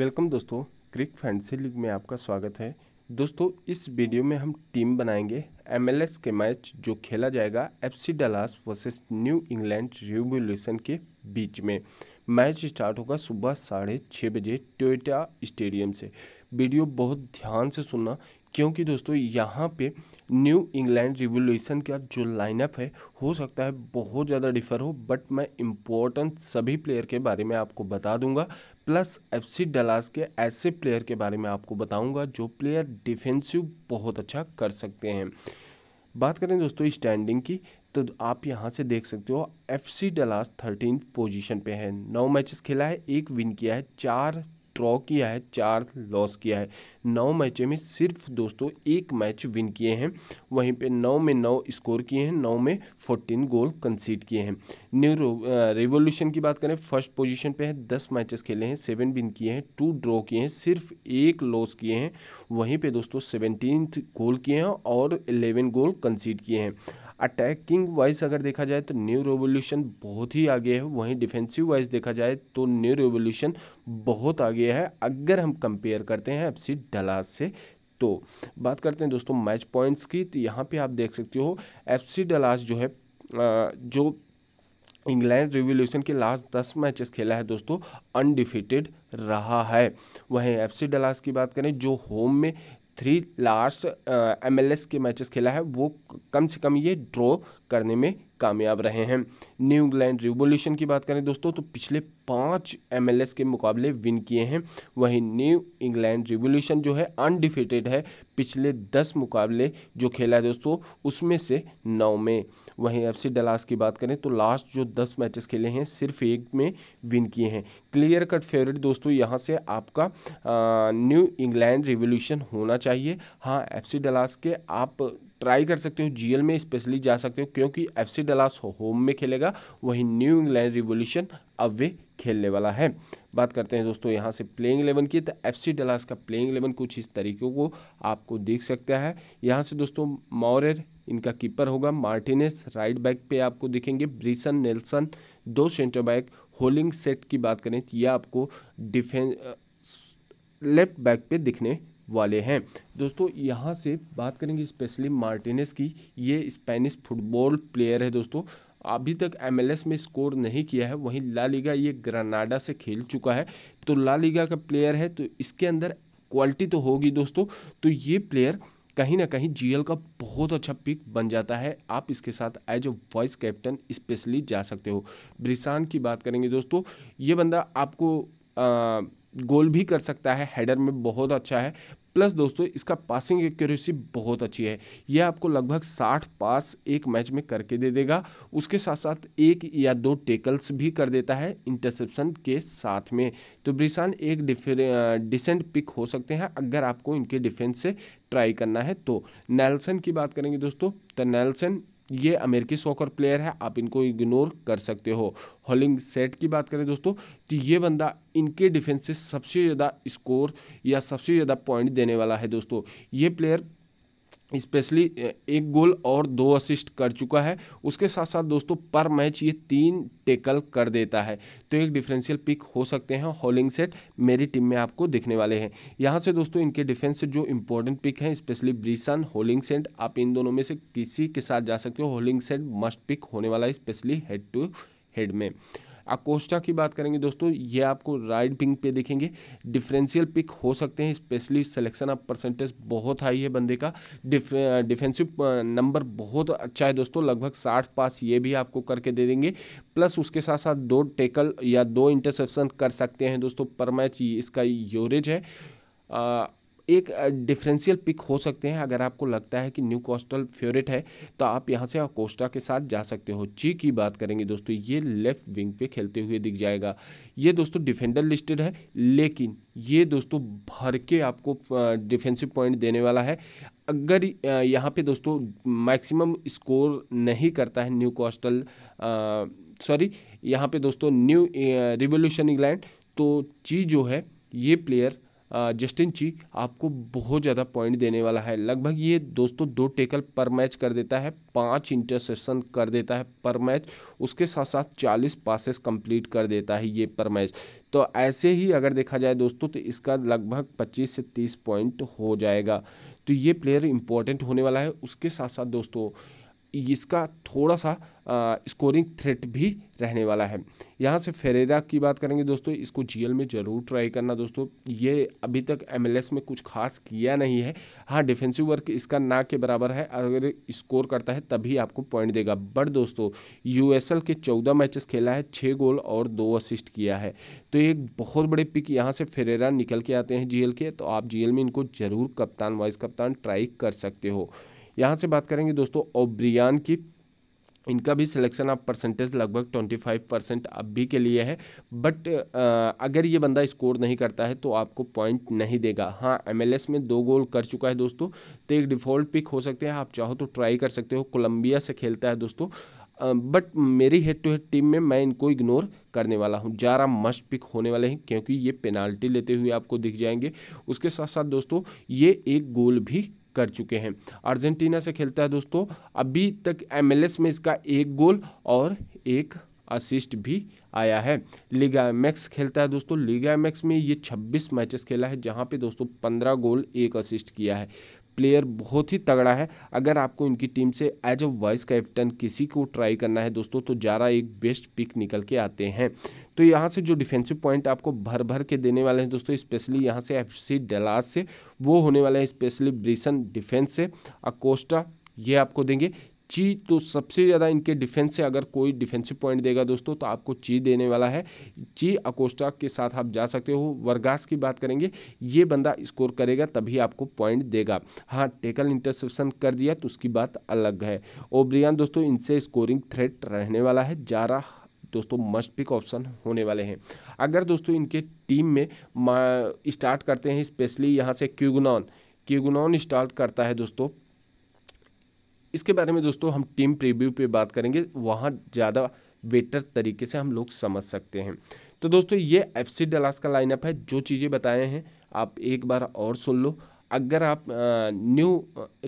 welcome दोस्तों क्रिक fancy league में आपका स्वागत है दोस्तों इस वीडियो में हम टीम बनाएंगे एमएलएस के मैच जो खेला जाएगा FC Dallas versus New England Revolution के बीच में मैच स्टार्ट होगा सुबह साढ़े छः बजे टोयटा स्टेडियम से वीडियो बहुत ध्यान से सुनना क्योंकि दोस्तों यहाँ पे न्यू इंग्लैंड रिवोल्यूशन का जो लाइनअप है हो सकता है बहुत ज़्यादा डिफर हो बट मैं इम्पोर्टेंट सभी प्लेयर के बारे में आपको बता दूंगा प्लस एफसी डलास के ऐसे प्लेयर के बारे में आपको बताऊंगा जो प्लेयर डिफेंसिव बहुत अच्छा कर सकते हैं बात करें दोस्तों स्टैंडिंग की तो आप यहाँ से देख सकते हो F C Dallas thirteen position पे है नौ मैचेस खेला है एक विन किया है चार ड्रॉ किया है चार लॉस किया है नौ मैचों में सिर्फ दोस्तों एक मैच विन किए हैं वहीं पे नौ में नौ स्कोर किए हैं नौ में फोर्टीन गोल कंसीड किए हैं न्यू रेवोल्यूशन की बात करें फर्स्ट पोजीशन पे है दस मैचेस खेले हैं सेवन विन किए हैं टू ड्रॉ किए हैं सिर्फ एक लॉस किए हैं वहीं पर दोस्तों सेवनटीन गोल किए हैं और इलेवन गोल कंसीड किए हैं अटैकिंग वाइज अगर देखा जाए तो न्यू रेवोल्यूशन बहुत ही आगे है वहीं डिफेंसिव वाइज देखा जाए तो न्यू रेवोल्यूशन बहुत आगे है अगर हम कंपेयर करते हैं एफसी डलास से तो बात करते हैं दोस्तों मैच पॉइंट्स की तो यहाँ पे आप देख सकते हो एफसी डलास जो है जो इंग्लैंड रिवोल्यूशन के लास्ट दस मैचेस खेला है दोस्तों अनडिफिटेड रहा है वहीं एफसी डलास की बात करें जो होम में थ्री लास्ट एम के मैचेस खेला है वो कम से कम ये ड्रॉ करने में कामयाब रहे हैं न्यू इंग्लैंड रिवोल्यूशन की बात करें दोस्तों तो पिछले पाँच एम के मुकाबले विन किए हैं वहीं न्यू इंग्लैंड रिवोल्यूशन जो है अनडिफिटेड है पिछले दस मुकाबले जो खेला है दोस्तों उसमें से नौ में वहीं एफ सी डलास की बात करें तो लास्ट जो दस मैचेस खेले हैं सिर्फ एक में विन किए हैं क्लियर कट फेवरेट दोस्तों यहाँ से आपका न्यू इंग्लैंड रिवोल्यूशन होना चाहिए हाँ एफ डलास के आप ट्राई कर सकते हो जीएल में स्पेशली जा सकते हो क्योंकि सी डलास होम में खेलेगा वहीं न्यू इंग्लैंड रिवोल्यूशन अवे खेलने वाला है बात करते हैं दोस्तों यहाँ से प्लेइंग एलेवन की तो एफ सी डलास का प्लेइंग एलेवन कुछ इस तरीके को आपको देख सकता है यहाँ से दोस्तों मॉरर इनका कीपर होगा मार्टिनेस राइट बैक पे आपको दिखेंगे ब्रिसन नेल्सन दो सेंटर बैक होलिंग सेट की बात करें तो यह आपको डिफेंस लेफ्ट बैक पे दिखने वाले हैं दोस्तों यहाँ से बात करेंगे स्पेशली मार्टिनेस की ये स्पेनिश फुटबॉल प्लेयर है दोस्तों अभी तक एमएलएस में स्कोर नहीं किया है वहीं ला लीगा ये ग्रनाडा से खेल चुका है तो ला लीगा का प्लेयर है तो इसके अंदर क्वालिटी तो होगी दोस्तों तो ये प्लेयर कहीं ना कहीं जीएल का बहुत अच्छा पिक बन जाता है आप इसके साथ as a vice captain specially जा सकते हो ब्रिसान की बात करेंगे दोस्तों ये बंदा आपको आ, गोल भी कर सकता है हेडर में बहुत अच्छा है प्लस दोस्तों इसका पासिंग एक्यूरेसी बहुत अच्छी है यह आपको लगभग साठ पास एक मैच में करके दे देगा उसके साथ साथ एक या दो टेकल्स भी कर देता है इंटरसेप्शन के साथ में तो ब्रिसान एक डिसेंट पिक हो सकते हैं अगर आपको इनके डिफेंस से ट्राई करना है तो नेल्सन की बात करेंगे दोस्तों तो नैलसन ये अमेरिकी सॉकर प्लेयर है आप इनको इग्नोर कर सकते हो हॉलिंग सेट की बात करें दोस्तों तो ये बंदा इनके डिफेंस से सबसे ज़्यादा स्कोर या सबसे ज़्यादा पॉइंट देने वाला है दोस्तों ये प्लेयर स्पेशली एक गोल और दो असिस्ट कर चुका है उसके साथ साथ दोस्तों पर मैच ये तीन टेकल कर देता है तो एक डिफरेंशियल पिक हो सकते हैं हॉलिंग सेट मेरी टीम में आपको दिखने वाले हैं यहाँ से दोस्तों इनके डिफेंस जो इंपॉर्टेंट पिक हैं स्पेशली ब्रीसन होलिंग सेट आप इन दोनों में से किसी के साथ जा सकते हो होलिंग सेट मस्ट पिक होने वाला है स्पेशली हेड टू हेड में अकोस्टा की बात करेंगे दोस्तों ये आपको राइट पिंग पे देखेंगे डिफरेंशियल पिक हो सकते हैं स्पेशली सिलेक्शन ऑफ परसेंटेज बहुत हाई है बंदे का डिफेंसिव नंबर बहुत अच्छा है दोस्तों लगभग साठ पास ये भी आपको करके दे देंगे प्लस उसके साथ साथ दो टेकल या दो इंटरसेप्शन कर सकते हैं दोस्तों पर मैच इसका योरेज है एक डिफरेंशियल पिक हो सकते हैं अगर आपको लगता है कि न्यू कोस्टल फेवरेट है तो आप यहाँ से कोस्टा के साथ जा सकते हो ची की बात करेंगे दोस्तों ये लेफ्ट विंग पे खेलते हुए दिख जाएगा ये दोस्तों डिफेंडर लिस्टेड है लेकिन ये दोस्तों भर के आपको डिफेंसिव पॉइंट देने वाला है अगर यहाँ पे दोस्तों मैक्सिमम स्कोर नहीं करता है न्यू कोस्टल सॉरी यहाँ पे दोस्तों न्यू रिवोल्यूशन इंग्लैंड तो ची जो है ये प्लेयर जस्टिन ची आपको बहुत ज़्यादा पॉइंट देने वाला है लगभग ये दोस्तों दो टेकल पर मैच कर देता है पांच इंटरसेप्शन कर देता है पर मैच उसके साथ साथ चालीस पासेस कंप्लीट कर देता है ये पर मैच तो ऐसे ही अगर देखा जाए दोस्तों तो इसका लगभग पच्चीस से तीस पॉइंट हो जाएगा तो ये प्लेयर इंपॉर्टेंट होने वाला है उसके साथ साथ दोस्तों इसका थोड़ा सा स्कोरिंग थ्रेट भी रहने वाला है यहाँ से फेरेरा की बात करेंगे दोस्तों इसको जीएल में ज़रूर ट्राई करना दोस्तों ये अभी तक एमएलएस में कुछ खास किया नहीं है हाँ डिफेंसिव वर्क इसका ना के बराबर है अगर स्कोर करता है तभी आपको पॉइंट देगा बट दोस्तों यूएसएल के चौदह मैचेस खेला है छः गोल और दो असिस्ट किया है तो ये बहुत बड़े पिक यहाँ से फेरेरा निकल के आते हैं जी के तो आप जी में इनको ज़रूर कप्तान वाइस कप्तान ट्राई कर सकते हो यहाँ से बात करेंगे दोस्तों ओब्रियान की इनका भी सिलेक्शन आप परसेंटेज लगभग 25 परसेंट अभी के लिए है बट अगर ये बंदा स्कोर नहीं करता है तो आपको पॉइंट नहीं देगा हाँ एमएलएस में दो गोल कर चुका है दोस्तों तो एक डिफ़ॉल्ट पिक हो सकते हैं आप चाहो तो ट्राई कर सकते हो कोलंबिया से खेलता है दोस्तों बट मेरी हेड टू हेड टीम में मैं इनको इग्नोर करने वाला हूँ ज़्यादा मस्ट पिक होने वाले हैं क्योंकि ये पेनाल्टी लेते हुए आपको दिख जाएंगे उसके साथ साथ दोस्तों ये एक गोल भी कर चुके हैं अर्जेंटीना से खेलता है दोस्तों अभी तक एमएलएस में इसका एक गोल और एक असिस्ट भी आया है लीगा एमएक्स खेलता है दोस्तों लीगा एमएक्स में ये 26 मैचेस खेला है जहां पे दोस्तों 15 गोल एक असिस्ट किया है प्लेयर बहुत ही तगड़ा है अगर आपको इनकी टीम से एज अ वाइस कैप्टन किसी को ट्राई करना है दोस्तों तो जारा एक बेस्ट पिक निकल के आते हैं तो यहाँ से जो डिफेंसिव पॉइंट आपको भर भर के देने वाले हैं दोस्तों स्पेशली यहाँ से एफ सी डेलास से वो होने वाले हैं स्पेशली ब्रिसन डिफेंस से अकोस्टा ये आपको देंगे ची तो सबसे ज़्यादा इनके डिफेंस से अगर कोई डिफेंसिव पॉइंट देगा दोस्तों तो आपको ची देने वाला है ची अकोस्टा के साथ आप जा सकते हो वर्गास की बात करेंगे ये बंदा स्कोर करेगा तभी आपको पॉइंट देगा हाँ टेकल इंटरसेप्शन कर दिया तो उसकी बात अलग है ओब्रियान दोस्तों इनसे स्कोरिंग थ्रेट रहने वाला है जारा दोस्तों मस्ट पिक ऑप्शन होने वाले हैं अगर दोस्तों इनके टीम में स्टार्ट करते हैं स्पेशली यहाँ से क्यूगनॉन क्यूगनॉन स्टार्ट करता है दोस्तों इसके बारे में दोस्तों हम टीम प्रीव्यू पे बात करेंगे वहाँ ज़्यादा बेटर तरीके से हम लोग समझ सकते हैं तो दोस्तों ये एफ सी डलास का लाइनअप है जो चीज़ें बताए हैं आप एक बार और सुन लो अगर आप न्यू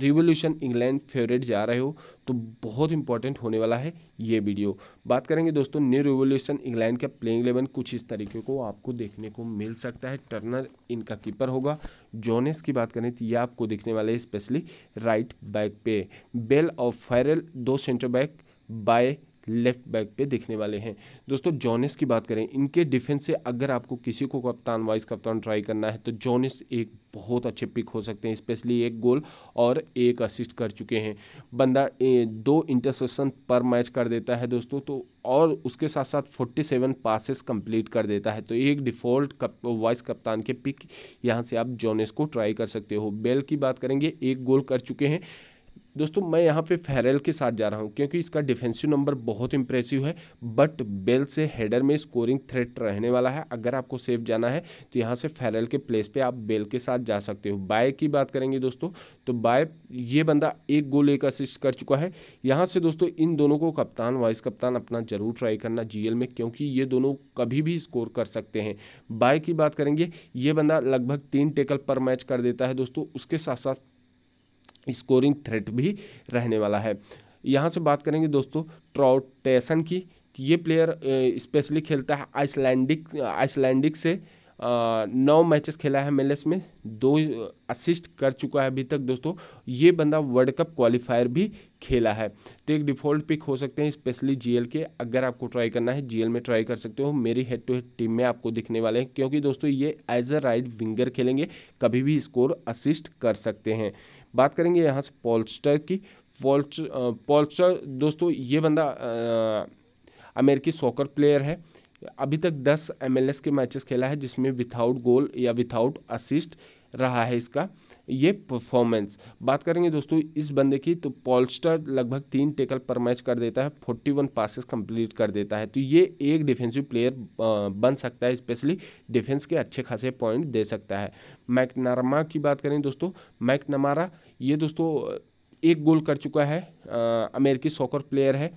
रिवोल्यूशन इंग्लैंड फेवरेट जा रहे हो तो बहुत इंपॉर्टेंट होने वाला है ये वीडियो बात करेंगे दोस्तों न्यू रिवोल्यूशन इंग्लैंड का प्लेइंग इलेवन कुछ इस तरीके को आपको देखने को मिल सकता है टर्नर इनका कीपर होगा जोनेस की बात करें तो ये आपको देखने वाले स्पेशली राइट बैक पे बेल और फायरल दो centre back by left back पे दिखने वाले हैं दोस्तों जॉनिस की बात करें इनके डिफेंस से अगर आपको किसी को कप्तान वाइस कप्तान ट्राई करना है तो जॉनिस एक बहुत अच्छे पिक हो सकते हैं स्पेशली एक गोल और एक असिस्ट कर चुके हैं बंदा दो इंटरसेप्शन पर मैच कर देता है दोस्तों तो और उसके साथ साथ 47 पासेस कंप्लीट कर देता है तो एक डिफ़ॉल्ट कप वाइस कप्तान के पिक यहाँ से आप जॉनिस को ट्राई कर सकते हो बेल की बात करेंगे एक गोल कर चुके हैं दोस्तों मैं यहाँ पे फेरल के साथ जा रहा हूँ क्योंकि इसका डिफेंसिव नंबर बहुत इंप्रेसिव है बट बेल से हेडर में स्कोरिंग थ्रेट रहने वाला है अगर आपको सेफ जाना है तो यहाँ से फेरल के प्लेस पे आप बेल के साथ जा सकते हो बाय की बात करेंगे दोस्तों तो बाय ये बंदा एक गोल एक असिस्ट कर चुका है यहाँ से दोस्तों इन दोनों को कप्तान वाइस कप्तान अपना जरूर ट्राई करना जी में क्योंकि ये दोनों कभी भी स्कोर कर सकते हैं बाय की बात करेंगे ये बंदा लगभग तीन टेकल पर मैच कर देता है दोस्तों उसके साथ साथ स्कोरिंग थ्रेट भी रहने वाला है यहाँ से बात करेंगे दोस्तों ट्राउटेसन की ये प्लेयर स्पेशली खेलता है आइसलैंडिक आइसलैंडिक से नौ मैचेस खेला है एमएलएस में दो असिस्ट कर चुका है अभी तक दोस्तों ये बंदा वर्ल्ड कप क्वालिफायर भी खेला है तो एक डिफ़ॉल्ट पिक हो सकते हैं स्पेशली जीएल के अगर आपको ट्राई करना है जीएल में ट्राई कर सकते हो मेरी हेड टू हेड टीम में आपको दिखने वाले हैं क्योंकि दोस्तों ये एज अ राइट विंगर खेलेंगे कभी भी स्कोर असिस्ट कर सकते हैं बात करेंगे यहाँ से पोल्स्टर की पॉल्च पॉल्स्टर दोस्तों ये बंदा अमेरिकी सॉकर प्लेयर है अभी तक दस एम के मैचेस खेला है जिसमें विथआउट गोल या विथआउट असिस्ट रहा है इसका ये परफॉर्मेंस बात करेंगे दोस्तों इस बंदे की तो पॉलस्टर लगभग तीन टेकल पर मैच कर देता है फोर्टी वन पासिस कंप्लीट कर देता है तो ये एक डिफेंसिव प्लेयर बन सकता है स्पेशली डिफेंस के अच्छे खासे पॉइंट दे सकता है मैकनारमा की बात करें दोस्तों मैकनमारा ये दोस्तों एक गोल कर चुका है अमेरिकी सॉकर प्लेयर है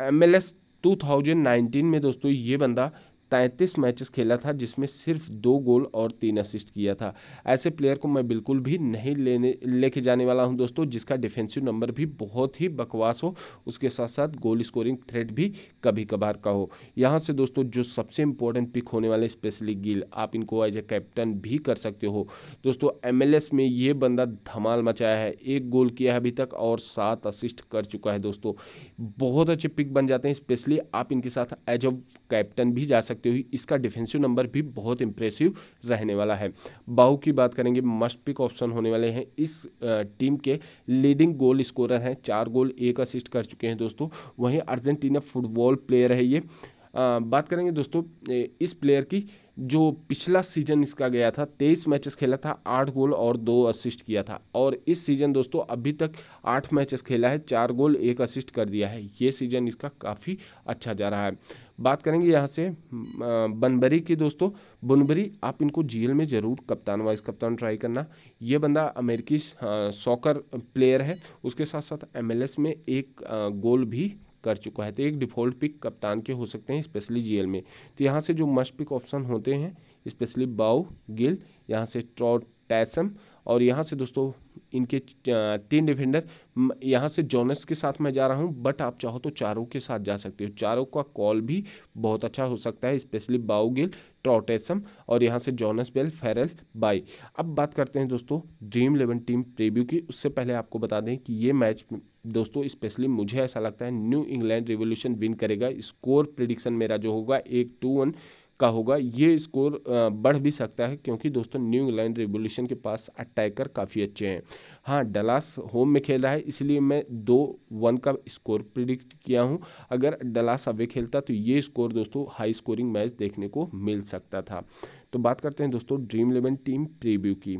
एम एल एस 2019 में दोस्तों ये बंदा तैंतीस मैचेस खेला था जिसमें सिर्फ दो गोल और तीन असिस्ट किया था ऐसे प्लेयर को मैं बिल्कुल भी नहीं लेने लेके जाने वाला हूं दोस्तों जिसका डिफेंसिव नंबर भी बहुत ही बकवास हो उसके साथ साथ गोल स्कोरिंग थ्रेड भी कभी कभार का हो यहाँ से दोस्तों जो सबसे इंपॉर्टेंट पिक होने वाले स्पेशली गिल आप इनको एज ए कैप्टन भी कर सकते हो दोस्तों एम में ये बंदा धमाल मचाया है एक गोल किया है अभी तक और सात असिस्ट कर चुका है दोस्तों बहुत अच्छे पिक बन जाते हैं स्पेशली आप इनके साथ एज अ कैप्टन भी जा सकते सकते हो इसका डिफेंसिव नंबर भी बहुत इंप्रेसिव रहने वाला है बाहु की बात करेंगे मस्ट पिक ऑप्शन होने वाले हैं इस टीम के लीडिंग गोल स्कोरर हैं चार गोल एक असिस्ट कर चुके हैं दोस्तों वहीं अर्जेंटीना फुटबॉल प्लेयर है ये आ, बात करेंगे दोस्तों इस प्लेयर की जो पिछला सीजन इसका गया था तेईस मैचेस खेला था आठ गोल और दो असिस्ट किया था और इस सीजन दोस्तों अभी तक आठ मैचेस खेला है चार गोल एक असिस्ट कर दिया है ये सीजन इसका काफ़ी अच्छा जा रहा है बात करेंगे यहाँ से बनबरी की दोस्तों बनबरी आप इनको जीएल में ज़रूर कप्तान वाइस कप्तान ट्राई करना ये बंदा अमेरिकी सॉकर हाँ, प्लेयर है उसके साथ साथ एमएलएस में एक गोल भी कर चुका है तो एक डिफ़ॉल्ट पिक कप्तान के हो सकते हैं स्पेशली जीएल में तो यहाँ से जो मस्ट पिक ऑप्शन होते हैं स्पेशली बाउ गिल यहाँ से ट्रॉट टैसम और यहाँ से दोस्तों इनके तीन डिफेंडर यहाँ से जोनस के साथ मैं जा रहा हूँ बट आप चाहो तो चारों के साथ जा सकते हो चारों का कॉल भी बहुत अच्छा हो सकता है स्पेशली बाउगिल ट्रॉटेसम और यहाँ से जॉनस बेल फेरल बाई अब बात करते हैं दोस्तों ड्रीम इलेवन टीम प्रीव्यू की उससे पहले आपको बता दें कि ये मैच दोस्तों स्पेशली मुझे ऐसा लगता है न्यू इंग्लैंड रिवोल्यूशन विन करेगा स्कोर प्रिडिक्शन मेरा जो होगा एक टू वन का होगा ये स्कोर बढ़ भी सकता है क्योंकि दोस्तों न्यू इंग्लैंड रिवोल्यूशन के पास अटैकर काफ़ी अच्छे हैं हाँ डलास होम में खेल रहा है इसलिए मैं दो वन का स्कोर प्रिडिक्ट किया हूँ अगर डलास अवे खेलता तो ये स्कोर दोस्तों हाई स्कोरिंग मैच देखने को मिल सकता था तो बात करते हैं दोस्तों ड्रीम इलेवन टीम प्रीव्यू की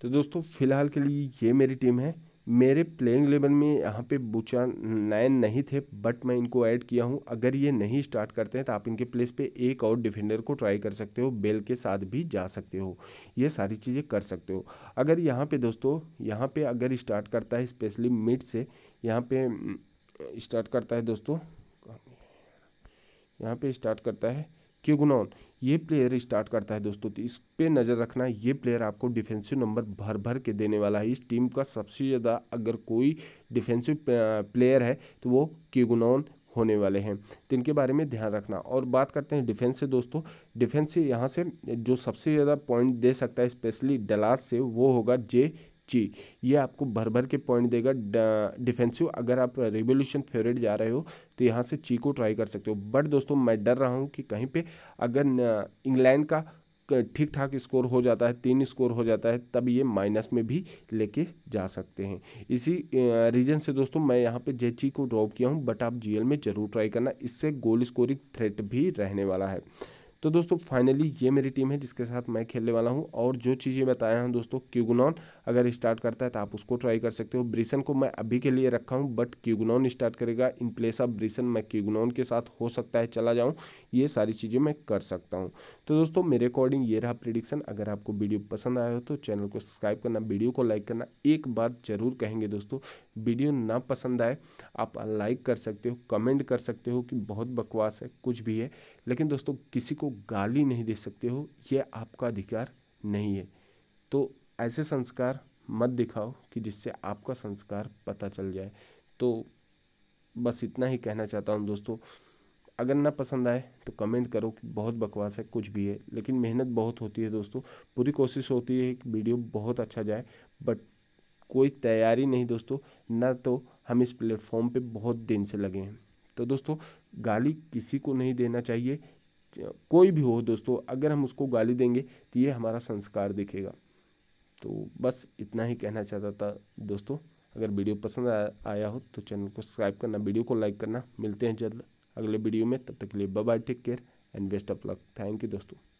तो दोस्तों फिलहाल के लिए ये मेरी टीम है मेरे प्लेइंग लेवल में यहाँ पे बुचा नाइन नहीं थे बट मैं इनको ऐड किया हूँ अगर ये नहीं स्टार्ट करते हैं तो आप इनके प्लेस पे एक और डिफेंडर को ट्राई कर सकते हो बेल के साथ भी जा सकते हो ये सारी चीज़ें कर सकते हो अगर यहाँ पे दोस्तों यहाँ पे अगर स्टार्ट करता है स्पेशली मिड से यहाँ पे स्टार्ट mm, करता है दोस्तों यहाँ पर स्टार्ट करता है क्यूगनॉन ये प्लेयर स्टार्ट करता है दोस्तों तो इस पे नज़र रखना ये प्लेयर आपको डिफेंसिव नंबर भर भर के देने वाला है इस टीम का सबसे ज़्यादा अगर कोई डिफेंसिव प्लेयर है तो वो क्यूगनॉन होने वाले हैं तो इनके बारे में ध्यान रखना और बात करते हैं डिफेंस से दोस्तों डिफेंस से यहाँ से जो सबसे ज़्यादा पॉइंट दे सकता है स्पेशली डलास से वो होगा जे जी ये आपको भर भर के पॉइंट देगा डिफेंसिव अगर आप रिवोल्यूशन फेवरेट जा रहे हो तो यहाँ से ची को ट्राई कर सकते हो बट दोस्तों मैं डर रहा हूँ कि कहीं पे अगर इंग्लैंड का ठीक ठाक स्कोर हो जाता है तीन स्कोर हो जाता है तब ये माइनस में भी लेके जा सकते हैं इसी रीजन से दोस्तों मैं यहाँ पे जे को ड्रॉप किया हूँ बट आप जीएल में ज़रूर ट्राई करना इससे गोल स्कोरिंग थ्रेट भी रहने वाला है तो दोस्तों फाइनली ये मेरी टीम है जिसके साथ मैं खेलने वाला हूँ और जो चीज़ें बताया हूँ दोस्तों क्यूगनॉन अगर स्टार्ट करता है तो आप उसको ट्राई कर सकते हो ब्रिसन को मैं अभी के लिए रखा हूँ बट क्यूगनॉन स्टार्ट करेगा इन प्लेस ऑफ ब्रिसन मैं क्यूगनॉन के साथ हो सकता है चला जाऊँ ये सारी चीज़ें मैं कर सकता हूँ तो दोस्तों मेरे अकॉर्डिंग ये रहा प्रिडिक्शन अगर आपको वीडियो पसंद आया हो तो चैनल को सब्सक्राइब करना वीडियो को लाइक करना एक बात ज़रूर कहेंगे दोस्तों वीडियो ना पसंद आए आप लाइक कर सकते हो कमेंट कर सकते हो कि बहुत बकवास है कुछ भी है लेकिन दोस्तों किसी को गाली नहीं दे सकते हो यह आपका अधिकार नहीं है तो ऐसे संस्कार मत दिखाओ कि जिससे आपका संस्कार पता चल जाए तो बस इतना ही कहना चाहता हूँ दोस्तों अगर ना पसंद आए तो कमेंट करो कि बहुत बकवास है कुछ भी है लेकिन मेहनत बहुत होती है दोस्तों पूरी कोशिश होती है कि वीडियो बहुत अच्छा जाए बट कोई तैयारी नहीं दोस्तों ना तो हम इस प्लेटफॉर्म पे बहुत दिन से लगे हैं तो दोस्तों गाली किसी को नहीं देना चाहिए कोई भी हो दोस्तों अगर हम उसको गाली देंगे तो ये हमारा संस्कार दिखेगा तो बस इतना ही कहना चाहता था दोस्तों अगर वीडियो पसंद आ, आया हो तो चैनल को सब्सक्राइब करना वीडियो को लाइक करना मिलते हैं जल्द अगले वीडियो में तब तक के लिए bye take care and best of luck thank you दोस्तों